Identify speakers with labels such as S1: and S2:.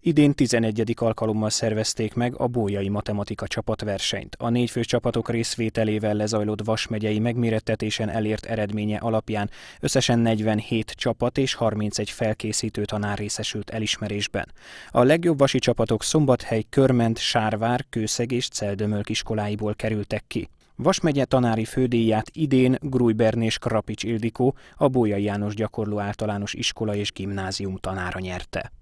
S1: Idén 11. alkalommal szervezték meg a Bójai Matematika csapatversenyt. A négyfős csapatok részvételével lezajlott Vas megyei megmérettetésen elért eredménye alapján összesen 47 csapat és 31 felkészítő tanár részesült elismerésben. A legjobb vasi csapatok Szombathely, Körment, Sárvár, Kőszeg és Celdömölk iskoláiból kerültek ki. Vas megye tanári fődíját idén Grújbern és Krapics Ildikó, a Bólyai János gyakorló általános iskola és gimnázium tanára nyerte.